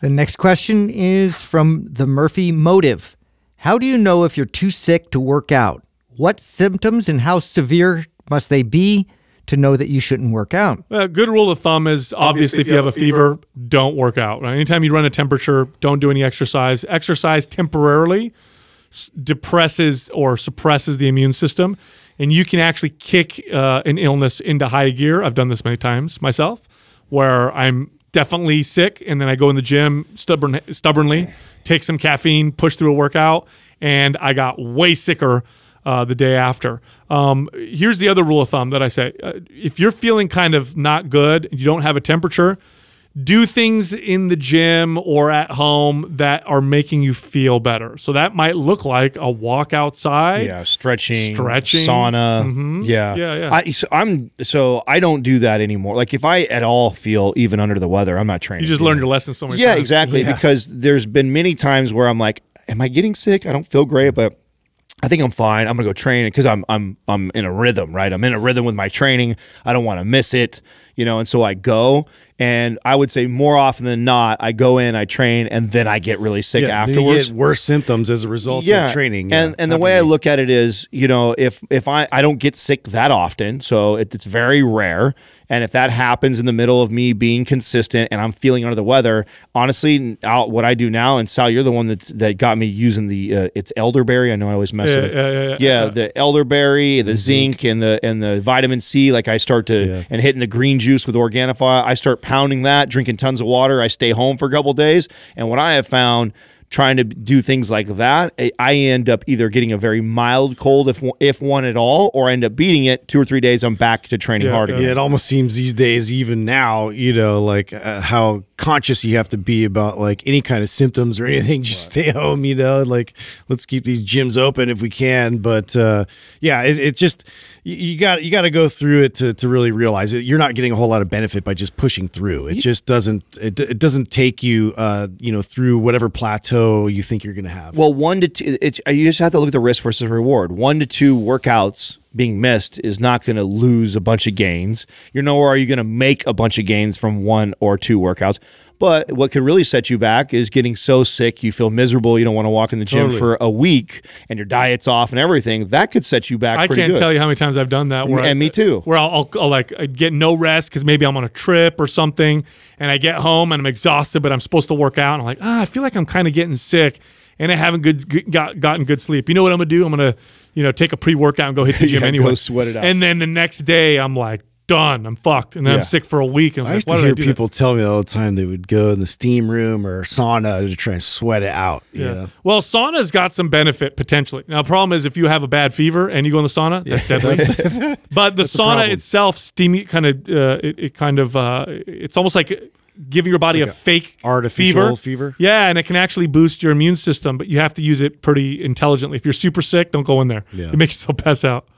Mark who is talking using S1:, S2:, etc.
S1: The next question is from the Murphy Motive. How do you know if you're too sick to work out? What symptoms and how severe must they be to know that you shouldn't work out? A uh, good rule of thumb is obviously, obviously if you, have, have, a fever, fever don't work out. Right? Anytime you run a temperature, don't do any exercise. Exercise temporarily depresses or suppresses the immune system, and you can actually kick uh, an illness into high gear. I've done this many times myself, where I'm definitely sick, and then I go in the gym stubborn, stubbornly, take some caffeine, push through a workout, and I got way sicker uh, the day after. Um, here's the other rule of thumb that I say: uh, if you're feeling kind of not good, you don't have a temperature do things in the gym or at home that are making you feel better. So that might look like a walk outside. Yeah, stretching, stretching, sauna. Mm-hmm. Yeah, yeah, yeah. I, so
S2: I'm so I don't do that anymore. Like if I at all feel even under the weather, I'm not training. You just
S1: learned your lesson so many. Yeah, times. exactly. Yeah. Because
S2: there's been many times where I'm like, "Am I getting sick? I don't feel great," but I think I'm fine. I'm gonna go train because I'm I'm I'm in a rhythm, right? I'm in a rhythm with my training. I don't want to miss it you know, and so I go and I would say more often than not, I go in, I train, and then I get really sick yeah, afterwards. worse
S3: symptoms as a result yeah. of training. Yeah, and and
S2: the way I look at it is, you know, if if I I don't get sick that often, so it, it's very rare. And if that happens in the middle of me being consistent and I'm feeling under the weather, honestly, I'll, what I do now, and Sal, you're the one that that got me using the uh, it's elderberry. I know I always mess yeah, it yeah. Yeah, the elderberry, the zinc. zinc, and the and the vitamin C. Like I start to and hitting the green juice juice with Organifi. I start pounding that, drinking tons of water. I stay home for a couple days. And what I have found trying to do things like that, I end up either getting a very mild cold, if if one at all, or I end up beating it. Two or three days, I'm back to training yeah, hard again. Yeah, it
S3: almost seems these days, even now, you know, like uh, how conscious you have to be about like any kind of symptoms or anything. Just right. stay home, you know. Like let's keep these gyms open if we can. But uh, yeah, it, it just you got you got to go through it to, to really realize it. You're not getting a whole lot of benefit by just pushing through. It you, just doesn't it, it doesn't take you uh, you know through whatever plateau you think you're going to have.
S2: Well, one to two, you just have to look at the risk versus reward. One to two workouts being missed is not going to lose a bunch of gains. You're nowhere are you going to make a bunch of gains from one or two workouts. But what could really set you back is getting so sick you feel miserable. You don't want to walk in the gym totally. for a week, and your diet's off and everything. That could set you back. I can't good. tell you
S1: how many times I've done that. Where and I, me too. Where I'll, I'll, I'll like I'd get no rest because maybe I'm on a trip or something, and I get home and I'm exhausted, but I'm supposed to work out, and I'm like, ah, I feel like I'm kind of getting sick and I haven't good got, gotten good sleep. You know what I'm gonna do? I'm gonna you know take a pre workout and go hit the gym yeah, anyway. sweat it out. And then the next day I'm like done. I'm fucked, and then yeah. I'm sick for a week. And i like, used to hear people
S3: that? tell me all the time they would go in the steam room or sauna to try and sweat it out. Yeah. You know?
S1: Well, sauna's got some benefit potentially. Now, the problem is if you have a bad fever and you go in the sauna, that's deadly. but the that's sauna itself, steamy, kind of, uh, it, it, kind of, uh, it's almost like giving your body like a, a, fake artificial fever. fever. Yeah, and it can actually boost your immune system, but you have to use it pretty intelligently. If you're super sick, don't go in there. Yeah. You yourself pass out.